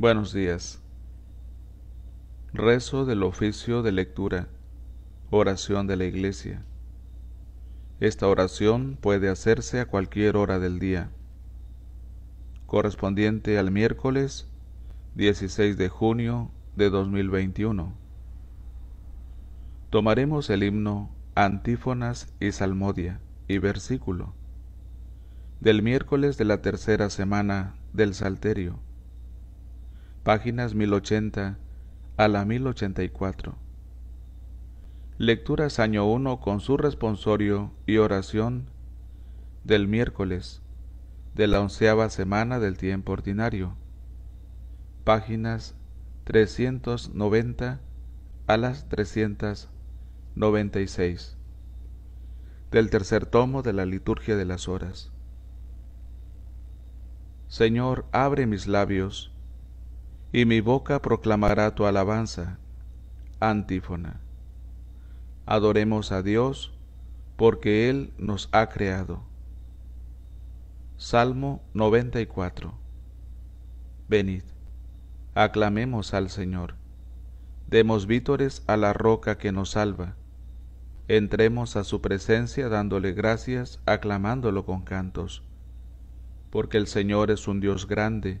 Buenos días. Rezo del oficio de lectura. Oración de la Iglesia. Esta oración puede hacerse a cualquier hora del día. Correspondiente al miércoles 16 de junio de 2021. Tomaremos el himno, antífonas y salmodia y versículo del miércoles de la tercera semana del Salterio páginas 1080 a la 1084. Lecturas año 1 con su responsorio y oración del miércoles de la onceava semana del tiempo ordinario. Páginas 390 a las 396 del tercer tomo de la liturgia de las horas. Señor, abre mis labios y mi boca proclamará tu alabanza. Antífona. Adoremos a Dios, porque Él nos ha creado. Salmo 94. Venid, aclamemos al Señor. Demos vítores a la roca que nos salva. Entremos a su presencia dándole gracias, aclamándolo con cantos. Porque el Señor es un Dios grande,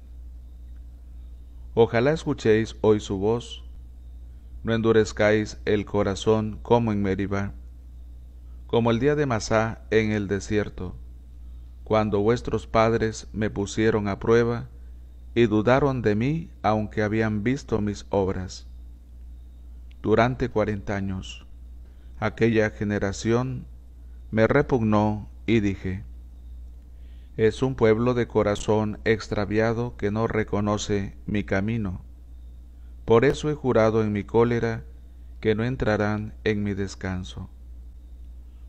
Ojalá escuchéis hoy su voz. No endurezcáis el corazón como en Meribá, como el día de Masá en el desierto, cuando vuestros padres me pusieron a prueba y dudaron de mí aunque habían visto mis obras. Durante cuarenta años, aquella generación me repugnó y dije, es un pueblo de corazón extraviado que no reconoce mi camino. Por eso he jurado en mi cólera que no entrarán en mi descanso.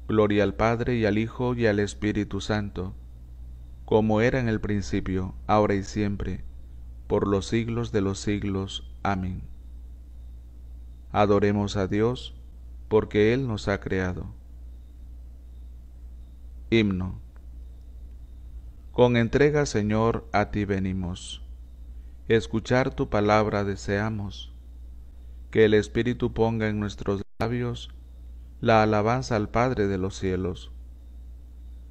Gloria al Padre y al Hijo y al Espíritu Santo, como era en el principio, ahora y siempre, por los siglos de los siglos. Amén. Adoremos a Dios, porque Él nos ha creado. Himno con entrega, Señor, a ti venimos. Escuchar tu palabra deseamos. Que el Espíritu ponga en nuestros labios la alabanza al Padre de los cielos.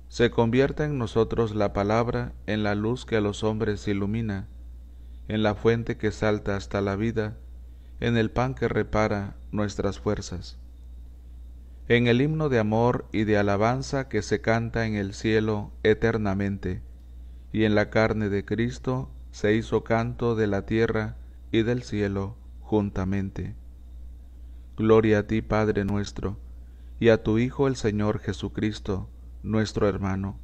Se convierta en nosotros la palabra en la luz que a los hombres ilumina, en la fuente que salta hasta la vida, en el pan que repara nuestras fuerzas, en el himno de amor y de alabanza que se canta en el cielo eternamente y en la carne de Cristo se hizo canto de la tierra y del cielo juntamente. Gloria a ti, Padre nuestro, y a tu Hijo el Señor Jesucristo, nuestro hermano,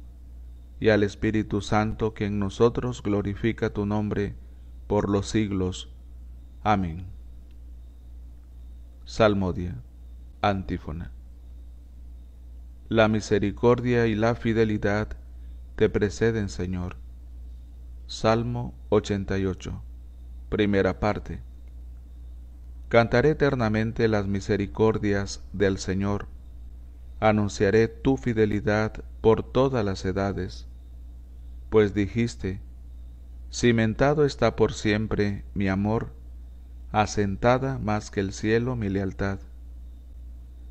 y al Espíritu Santo, que en nosotros glorifica tu nombre por los siglos. Amén. Salmodia, antífona. La misericordia y la fidelidad te preceden, Señor. Salmo 88. Primera parte. Cantaré eternamente las misericordias del Señor. Anunciaré tu fidelidad por todas las edades. Pues dijiste, cimentado está por siempre mi amor, asentada más que el cielo mi lealtad.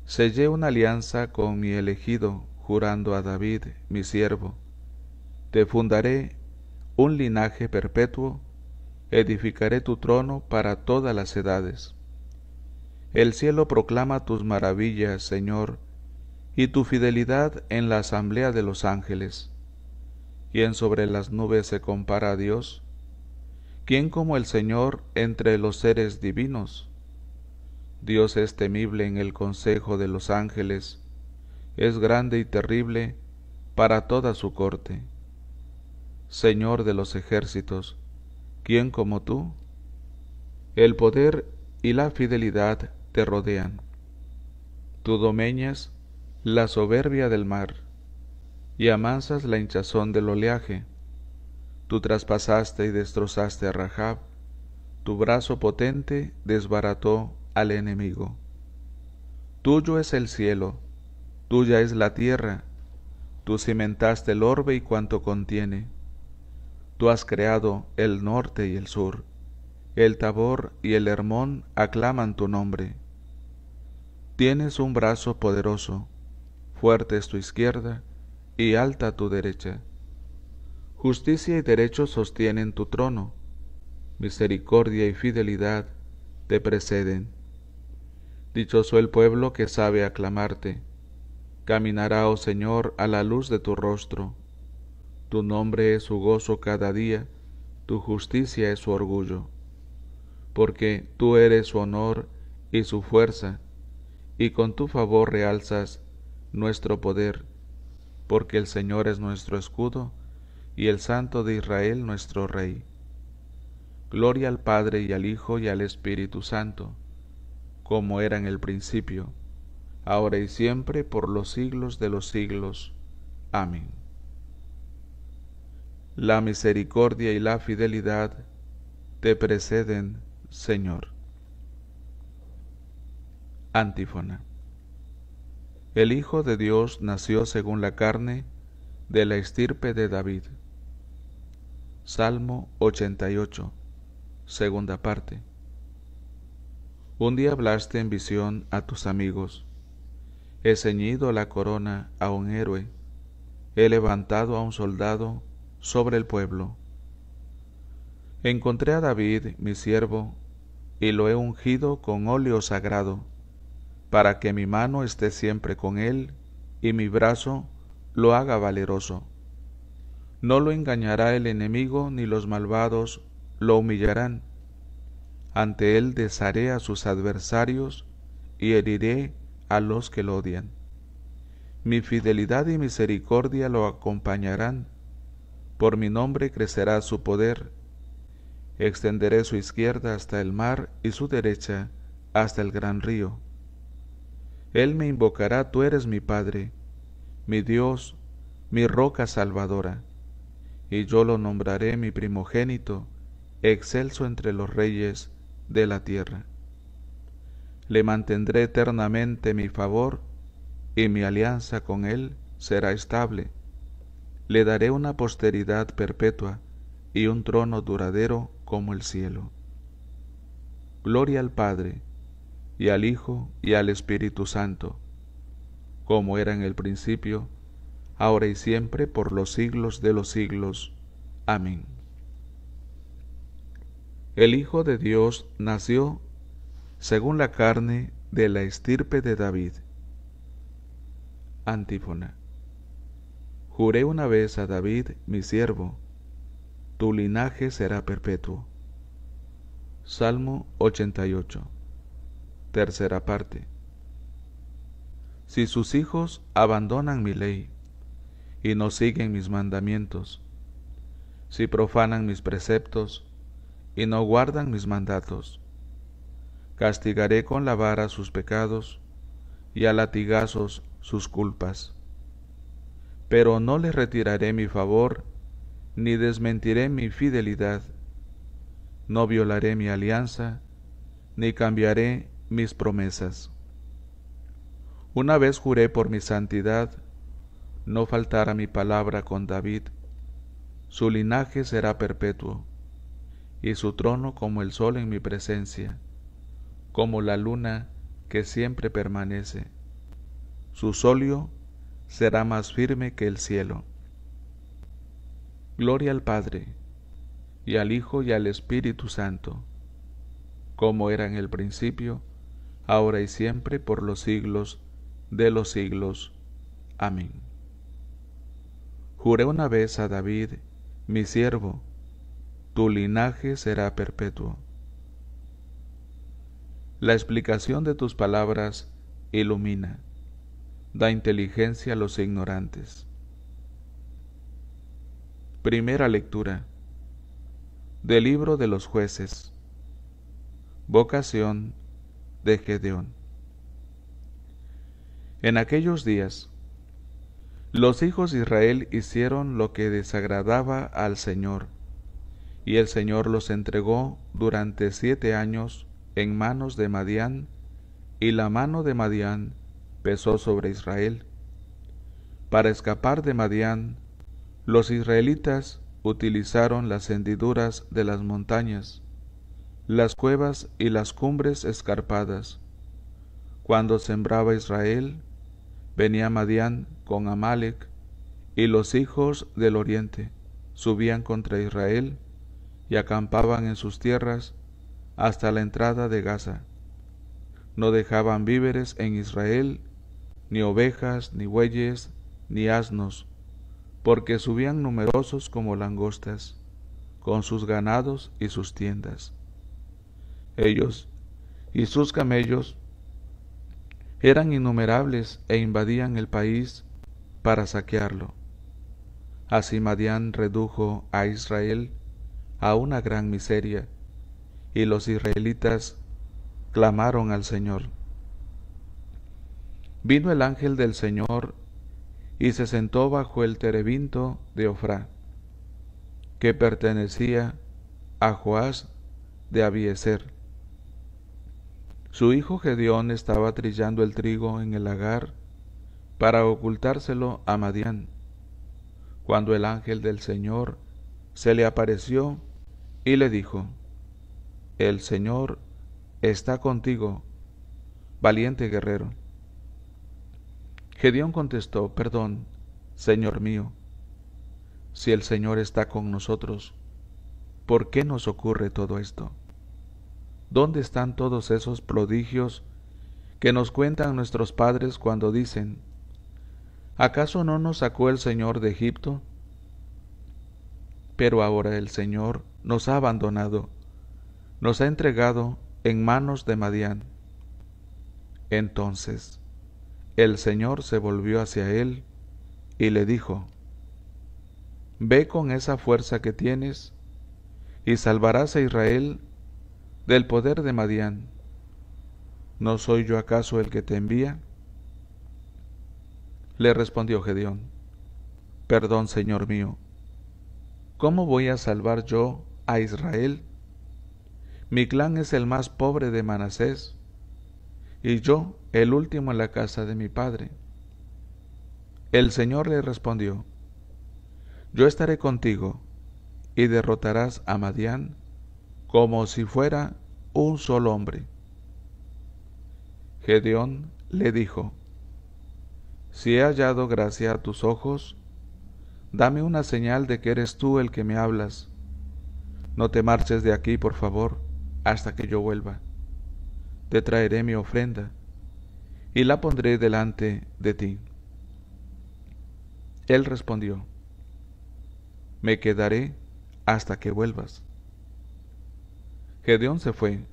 Sellé una alianza con mi elegido, jurando a David, mi siervo te fundaré un linaje perpetuo, edificaré tu trono para todas las edades. El cielo proclama tus maravillas, Señor, y tu fidelidad en la asamblea de los ángeles. ¿Quién sobre las nubes se compara a Dios? ¿Quién como el Señor entre los seres divinos? Dios es temible en el consejo de los ángeles, es grande y terrible para toda su corte. Señor de los ejércitos, ¿quién como tú? El poder y la fidelidad te rodean. Tú domeñas la soberbia del mar y amansas la hinchazón del oleaje. Tú traspasaste y destrozaste a Rahab, tu brazo potente desbarató al enemigo. Tuyo es el cielo, tuya es la tierra, tú cimentaste el orbe y cuanto contiene Tú has creado el norte y el sur. El Tabor y el Hermón aclaman tu nombre. Tienes un brazo poderoso, fuerte es tu izquierda y alta tu derecha. Justicia y derecho sostienen tu trono, misericordia y fidelidad te preceden. Dichoso el pueblo que sabe aclamarte. Caminará, oh Señor, a la luz de tu rostro tu nombre es su gozo cada día, tu justicia es su orgullo, porque tú eres su honor y su fuerza, y con tu favor realzas nuestro poder, porque el Señor es nuestro escudo y el Santo de Israel nuestro Rey. Gloria al Padre y al Hijo y al Espíritu Santo, como era en el principio, ahora y siempre, por los siglos de los siglos. Amén la misericordia y la fidelidad te preceden, Señor. Antífona. El Hijo de Dios nació según la carne de la estirpe de David. Salmo 88, segunda parte. Un día hablaste en visión a tus amigos. He ceñido la corona a un héroe, he levantado a un soldado sobre el pueblo. Encontré a David, mi siervo, y lo he ungido con óleo sagrado, para que mi mano esté siempre con él y mi brazo lo haga valeroso. No lo engañará el enemigo ni los malvados lo humillarán. Ante él desharé a sus adversarios y heriré a los que lo odian. Mi fidelidad y misericordia lo acompañarán por mi nombre crecerá su poder. Extenderé su izquierda hasta el mar y su derecha hasta el gran río. Él me invocará, tú eres mi Padre, mi Dios, mi roca salvadora, y yo lo nombraré mi primogénito, excelso entre los reyes de la tierra. Le mantendré eternamente mi favor, y mi alianza con él será estable le daré una posteridad perpetua y un trono duradero como el cielo. Gloria al Padre, y al Hijo, y al Espíritu Santo, como era en el principio, ahora y siempre, por los siglos de los siglos. Amén. El Hijo de Dios nació, según la carne, de la estirpe de David. Antífona. Juré una vez a David, mi siervo, tu linaje será perpetuo. Salmo 88. Tercera parte. Si sus hijos abandonan mi ley y no siguen mis mandamientos, si profanan mis preceptos y no guardan mis mandatos, castigaré con la vara sus pecados y a latigazos sus culpas pero no le retiraré mi favor, ni desmentiré mi fidelidad, no violaré mi alianza, ni cambiaré mis promesas. Una vez juré por mi santidad, no faltará mi palabra con David, su linaje será perpetuo, y su trono como el sol en mi presencia, como la luna que siempre permanece. Su solio será más firme que el cielo. Gloria al Padre, y al Hijo y al Espíritu Santo, como era en el principio, ahora y siempre, por los siglos de los siglos. Amén. Juré una vez a David, mi siervo, tu linaje será perpetuo. La explicación de tus palabras ilumina da inteligencia a los ignorantes. Primera lectura del libro de los jueces. Vocación de Gedeón. En aquellos días, los hijos de Israel hicieron lo que desagradaba al Señor, y el Señor los entregó durante siete años en manos de Madián, y la mano de Madián sobre Israel. Para escapar de Madián, los israelitas utilizaron las hendiduras de las montañas, las cuevas y las cumbres escarpadas. Cuando sembraba Israel, venía Madián con Amalek, y los hijos del oriente subían contra Israel y acampaban en sus tierras hasta la entrada de Gaza. No dejaban víveres en Israel ni ovejas, ni bueyes, ni asnos, porque subían numerosos como langostas, con sus ganados y sus tiendas. Ellos y sus camellos eran innumerables e invadían el país para saquearlo. Así Madián redujo a Israel a una gran miseria, y los israelitas clamaron al Señor. Vino el ángel del Señor y se sentó bajo el terebinto de Ofrá, que pertenecía a Joás de Abiezer. Su hijo Gedeón estaba trillando el trigo en el lagar para ocultárselo a Madián, cuando el ángel del Señor se le apareció y le dijo, El Señor está contigo, valiente guerrero. Gedeón contestó, Perdón, Señor mío, si el Señor está con nosotros, ¿por qué nos ocurre todo esto? ¿Dónde están todos esos prodigios que nos cuentan nuestros padres cuando dicen, ¿acaso no nos sacó el Señor de Egipto? Pero ahora el Señor nos ha abandonado, nos ha entregado en manos de Madián. Entonces, el Señor se volvió hacia él y le dijo, Ve con esa fuerza que tienes y salvarás a Israel del poder de Madián. ¿No soy yo acaso el que te envía? Le respondió Gedeón, Perdón, Señor mío, ¿cómo voy a salvar yo a Israel? Mi clan es el más pobre de Manasés y yo el último en la casa de mi padre. El Señor le respondió, Yo estaré contigo, y derrotarás a Madián como si fuera un solo hombre. Gedeón le dijo, Si he hallado gracia a tus ojos, dame una señal de que eres tú el que me hablas. No te marches de aquí, por favor, hasta que yo vuelva te traeré mi ofrenda y la pondré delante de ti. Él respondió, me quedaré hasta que vuelvas. Gedeón se fue,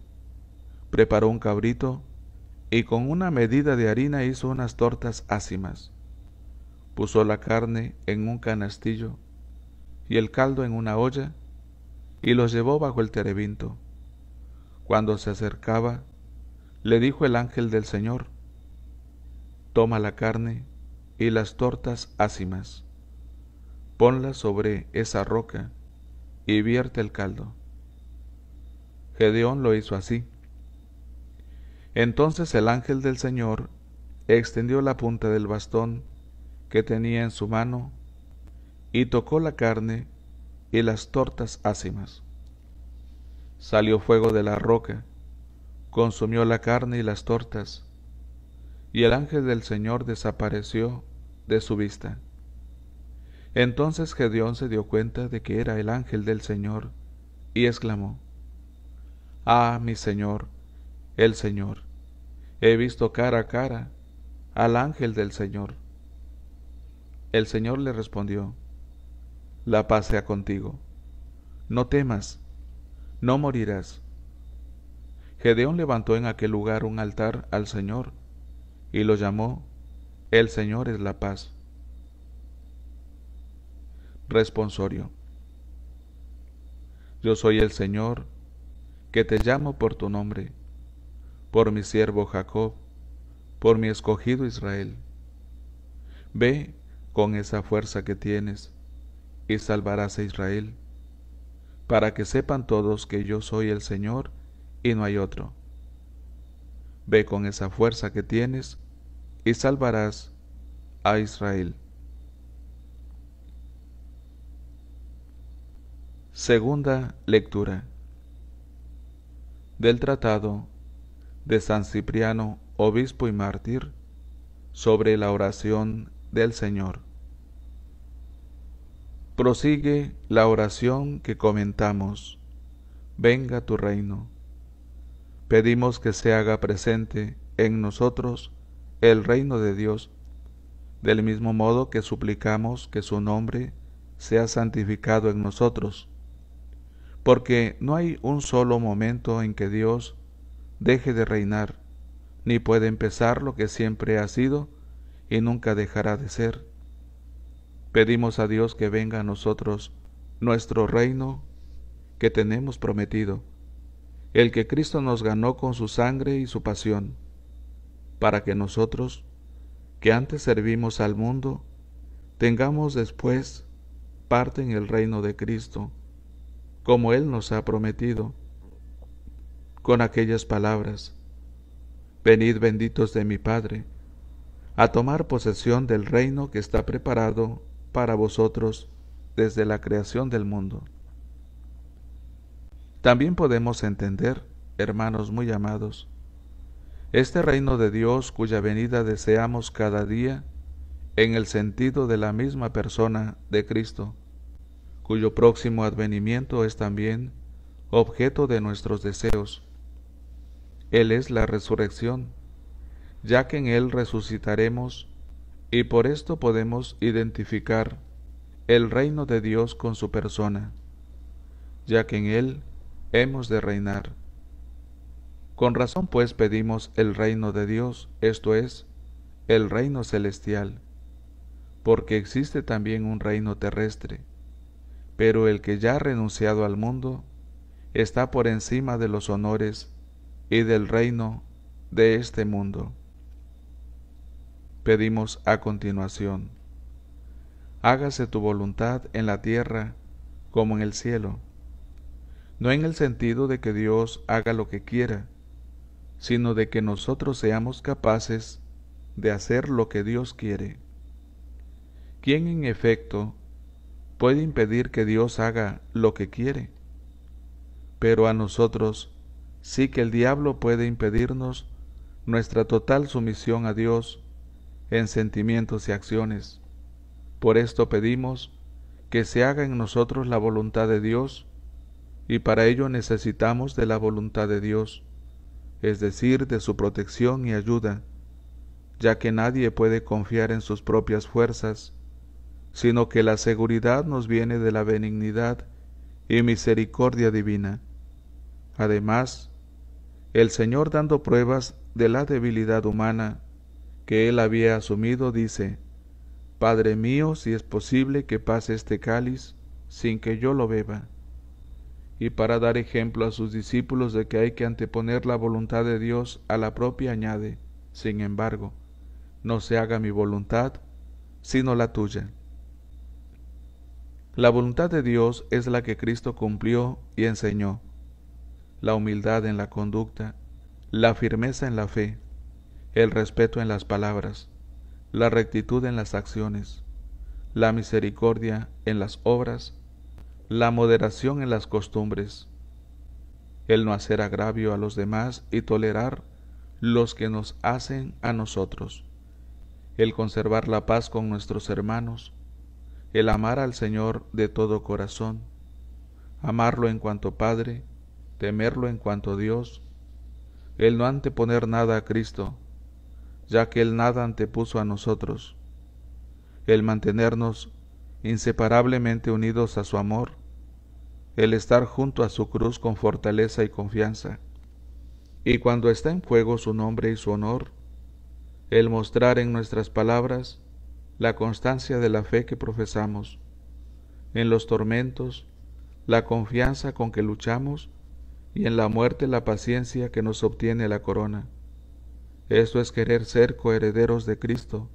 preparó un cabrito y con una medida de harina hizo unas tortas ácimas. Puso la carne en un canastillo y el caldo en una olla y los llevó bajo el terebinto. Cuando se acercaba, le dijo el ángel del Señor, toma la carne y las tortas ácimas, ponla sobre esa roca y vierte el caldo. Gedeón lo hizo así. Entonces el ángel del Señor extendió la punta del bastón que tenía en su mano y tocó la carne y las tortas ácimas. Salió fuego de la roca consumió la carne y las tortas, y el ángel del Señor desapareció de su vista. Entonces Gedeón se dio cuenta de que era el ángel del Señor, y exclamó, Ah, mi Señor, el Señor, he visto cara a cara al ángel del Señor. El Señor le respondió, La paz sea contigo, no temas, no morirás. Gedeón levantó en aquel lugar un altar al Señor y lo llamó El Señor es la paz. Responsorio. Yo soy el Señor, que te llamo por tu nombre, por mi siervo Jacob, por mi escogido Israel. Ve con esa fuerza que tienes y salvarás a Israel, para que sepan todos que yo soy el Señor, y no hay otro. Ve con esa fuerza que tienes y salvarás a Israel. Segunda lectura del Tratado de San Cipriano, Obispo y Mártir, sobre la oración del Señor. Prosigue la oración que comentamos. Venga tu reino pedimos que se haga presente en nosotros el reino de Dios, del mismo modo que suplicamos que su nombre sea santificado en nosotros, porque no hay un solo momento en que Dios deje de reinar, ni puede empezar lo que siempre ha sido y nunca dejará de ser. Pedimos a Dios que venga a nosotros nuestro reino que tenemos prometido el que Cristo nos ganó con su sangre y su pasión, para que nosotros, que antes servimos al mundo, tengamos después parte en el reino de Cristo, como Él nos ha prometido, con aquellas palabras, Venid benditos de mi Padre, a tomar posesión del reino que está preparado para vosotros desde la creación del mundo. También podemos entender, hermanos muy amados, este reino de Dios cuya venida deseamos cada día en el sentido de la misma persona de Cristo, cuyo próximo advenimiento es también objeto de nuestros deseos. Él es la resurrección, ya que en Él resucitaremos y por esto podemos identificar el reino de Dios con su persona, ya que en Él hemos de reinar. Con razón pues pedimos el reino de Dios, esto es, el reino celestial, porque existe también un reino terrestre, pero el que ya ha renunciado al mundo está por encima de los honores y del reino de este mundo. Pedimos a continuación, hágase tu voluntad en la tierra como en el cielo no en el sentido de que Dios haga lo que quiera, sino de que nosotros seamos capaces de hacer lo que Dios quiere. ¿Quién en efecto puede impedir que Dios haga lo que quiere? Pero a nosotros sí que el diablo puede impedirnos nuestra total sumisión a Dios en sentimientos y acciones. Por esto pedimos que se haga en nosotros la voluntad de Dios, y para ello necesitamos de la voluntad de Dios, es decir, de su protección y ayuda, ya que nadie puede confiar en sus propias fuerzas, sino que la seguridad nos viene de la benignidad y misericordia divina. Además, el Señor dando pruebas de la debilidad humana que él había asumido, dice, Padre mío, si es posible que pase este cáliz sin que yo lo beba y para dar ejemplo a sus discípulos de que hay que anteponer la voluntad de Dios a la propia, añade, sin embargo, no se haga mi voluntad, sino la tuya. La voluntad de Dios es la que Cristo cumplió y enseñó, la humildad en la conducta, la firmeza en la fe, el respeto en las palabras, la rectitud en las acciones, la misericordia en las obras la moderación en las costumbres, el no hacer agravio a los demás y tolerar los que nos hacen a nosotros, el conservar la paz con nuestros hermanos, el amar al Señor de todo corazón, amarlo en cuanto Padre, temerlo en cuanto Dios, el no anteponer nada a Cristo, ya que Él nada antepuso a nosotros, el mantenernos inseparablemente unidos a su amor, el estar junto a su cruz con fortaleza y confianza, y cuando está en juego su nombre y su honor, el mostrar en nuestras palabras la constancia de la fe que profesamos, en los tormentos, la confianza con que luchamos y en la muerte la paciencia que nos obtiene la corona. Esto es querer ser coherederos de Cristo.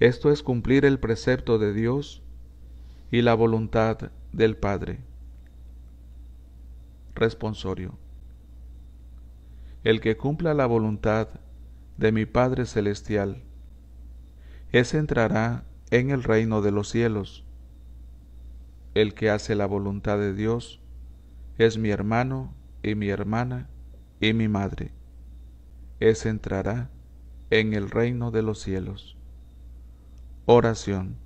Esto es cumplir el precepto de Dios y la voluntad del Padre. Responsorio. El que cumpla la voluntad de mi Padre Celestial, ese entrará en el reino de los cielos. El que hace la voluntad de Dios es mi hermano y mi hermana y mi madre. Ese entrará en el reino de los cielos. Oración.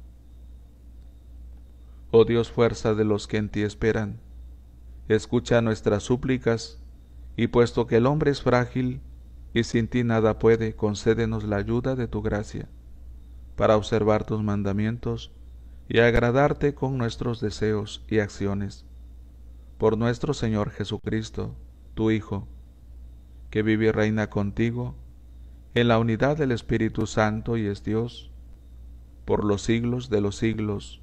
Oh Dios fuerza de los que en ti esperan, escucha nuestras súplicas, y puesto que el hombre es frágil y sin ti nada puede, concédenos la ayuda de tu gracia, para observar tus mandamientos y agradarte con nuestros deseos y acciones. Por nuestro Señor Jesucristo, tu Hijo, que vive y reina contigo, en la unidad del Espíritu Santo y es Dios, por los siglos de los siglos.